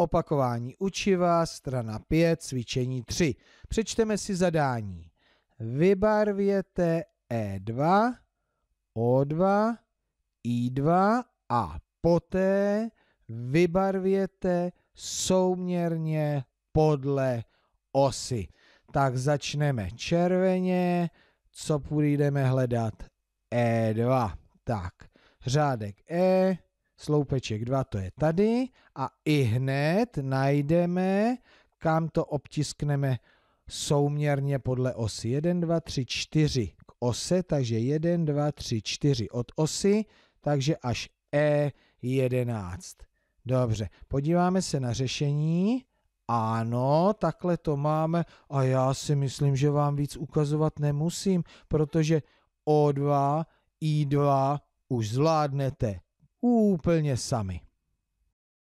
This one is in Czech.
Opakování učiva, strana 5, cvičení 3. Přečteme si zadání. Vybarvěte E2, O2, I2 a poté vybarvěte souměrně podle osy. Tak začneme červeně, co půjdeme hledat? E2. Tak, řádek E, sloupeček 2, to je tady a i hned najdeme, kam to obtiskneme souměrně podle osy 1, 2, 3, 4 k ose, takže 1, 2, 3, 4 od osy, takže až E11. Dobře, podíváme se na řešení. Ano, takhle to máme a já si myslím, že vám víc ukazovat nemusím, protože O2, I2 už zvládnete. úplně sami.